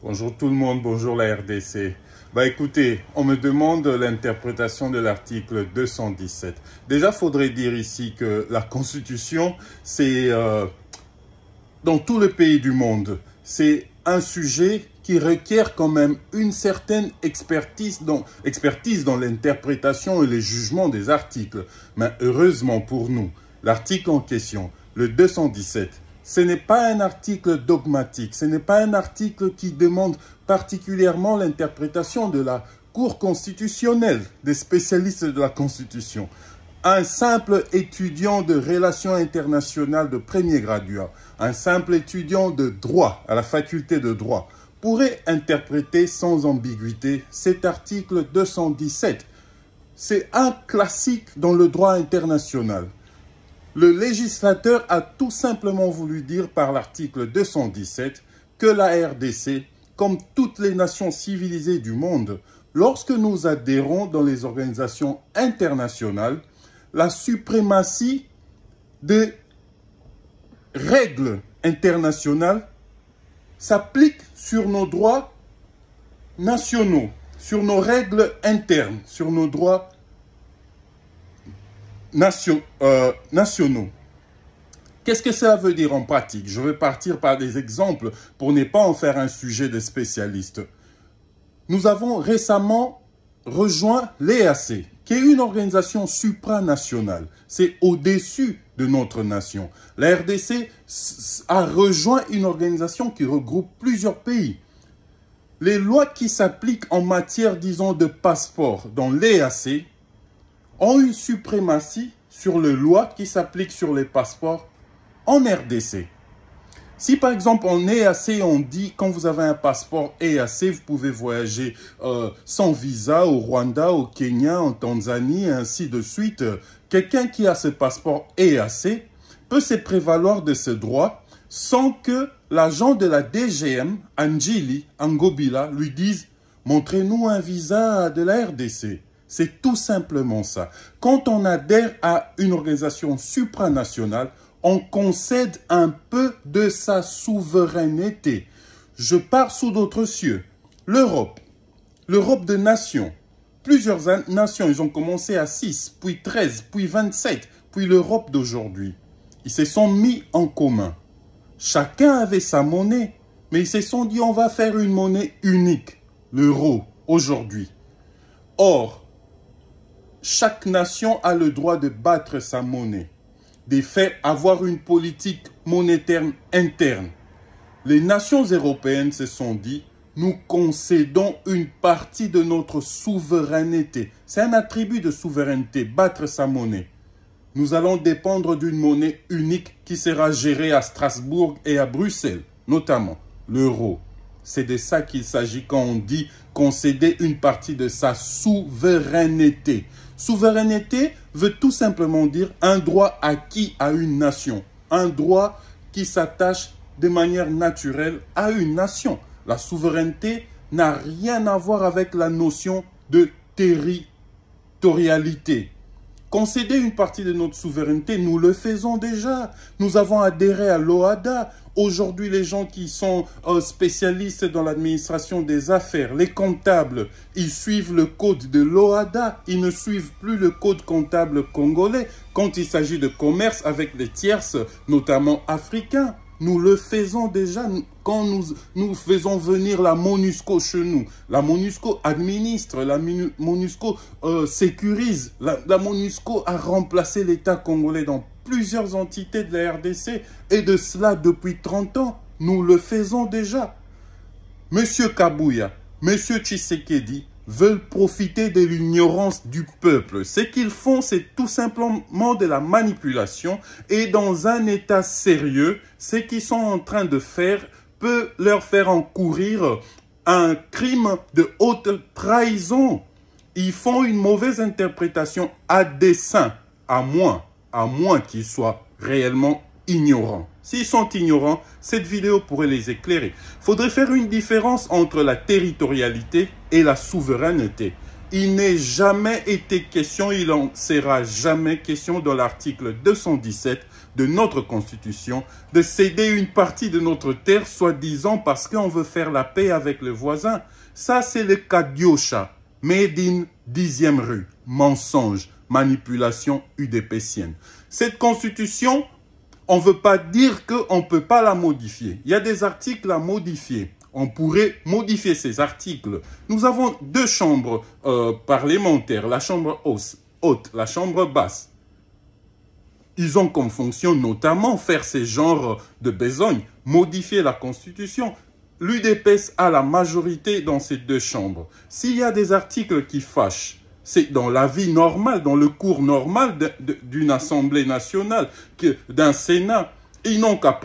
Bonjour tout le monde, bonjour la RDC. Bah écoutez, on me demande l'interprétation de l'article 217. Déjà, faudrait dire ici que la Constitution, c'est euh, dans tous les pays du monde, c'est un sujet qui requiert quand même une certaine expertise dans, expertise dans l'interprétation et les jugements des articles. Mais heureusement pour nous, l'article en question, le 217, ce n'est pas un article dogmatique, ce n'est pas un article qui demande particulièrement l'interprétation de la Cour constitutionnelle, des spécialistes de la Constitution. Un simple étudiant de relations internationales de premier graduat, un simple étudiant de droit à la faculté de droit, pourrait interpréter sans ambiguïté cet article 217. C'est un classique dans le droit international. Le législateur a tout simplement voulu dire par l'article 217 que la RDC, comme toutes les nations civilisées du monde, lorsque nous adhérons dans les organisations internationales, la suprématie des règles internationales s'applique sur nos droits nationaux, sur nos règles internes, sur nos droits euh, nationaux. Qu'est-ce que ça veut dire en pratique Je vais partir par des exemples pour ne pas en faire un sujet de spécialiste. Nous avons récemment rejoint l'EAC, qui est une organisation supranationale. C'est au-dessus de notre nation. La RDC a rejoint une organisation qui regroupe plusieurs pays. Les lois qui s'appliquent en matière, disons, de passeport dans l'EAC ont une suprématie sur les lois qui s'appliquent sur les passeports en RDC. Si par exemple en EAC, on dit quand vous avez un passeport EAC, vous pouvez voyager euh, sans visa au Rwanda, au Kenya, en Tanzanie, ainsi de suite, euh, quelqu'un qui a ce passeport EAC peut se prévaloir de ce droit sans que l'agent de la DGM, Angili Angobila, lui dise « Montrez-nous un visa de la RDC ». C'est tout simplement ça. Quand on adhère à une organisation supranationale, on concède un peu de sa souveraineté. Je pars sous d'autres cieux. L'Europe, l'Europe de nations. Plusieurs nations, ils ont commencé à 6, puis 13, puis 27, puis l'Europe d'aujourd'hui. Ils se sont mis en commun. Chacun avait sa monnaie, mais ils se sont dit on va faire une monnaie unique, l'euro, aujourd'hui. Or, chaque nation a le droit de battre sa monnaie, de faire avoir une politique monétaire interne. Les nations européennes se sont dit, nous concédons une partie de notre souveraineté. C'est un attribut de souveraineté, battre sa monnaie. Nous allons dépendre d'une monnaie unique qui sera gérée à Strasbourg et à Bruxelles, notamment l'euro. C'est de ça qu'il s'agit quand on dit concéder une partie de sa souveraineté. Souveraineté veut tout simplement dire un droit acquis à une nation, un droit qui s'attache de manière naturelle à une nation. La souveraineté n'a rien à voir avec la notion de territorialité. Concéder une partie de notre souveraineté, nous le faisons déjà. Nous avons adhéré à l'OADA. Aujourd'hui, les gens qui sont euh, spécialistes dans l'administration des affaires, les comptables, ils suivent le code de l'OADA. Ils ne suivent plus le code comptable congolais quand il s'agit de commerce avec les tierces, notamment africains. Nous le faisons déjà quand nous, nous faisons venir la MONUSCO chez nous. La MONUSCO administre, la MONUSCO euh, sécurise. La, MONUSCO a remplacé l'État congolais dans plusieurs entités de la RDC et de cela depuis 30 ans. Nous le faisons déjà. Monsieur Kabouya, Monsieur Tshisekedi, veulent profiter de l'ignorance du peuple. Ce qu'ils font, c'est tout simplement de la manipulation et dans un état sérieux, ce qu'ils sont en train de faire peut leur faire encourir un crime de haute trahison. Ils font une mauvaise interprétation à dessein, à moins, à moins qu'ils soient réellement ignorants. S'ils sont ignorants, cette vidéo pourrait les éclairer. Faudrait faire une différence entre la territorialité et la souveraineté. Il n'est jamais été question, il en sera jamais question dans l'article 217 de notre Constitution de céder une partie de notre terre, soi-disant parce qu'on veut faire la paix avec le voisin. Ça, c'est le cas d'Yosha, Made 10e rue, mensonge, manipulation udépétienne. Cette Constitution, on ne veut pas dire qu'on ne peut pas la modifier. Il y a des articles à modifier. On pourrait modifier ces articles. Nous avons deux chambres euh, parlementaires, la chambre haute, la chambre basse. Ils ont comme fonction notamment faire ces genres de besogne, modifier la Constitution. L'UDPS a la majorité dans ces deux chambres. S'il y a des articles qui fâchent, c'est dans la vie normale, dans le cours normal d'une assemblée nationale, d'un Sénat. Ils n'ont qu'à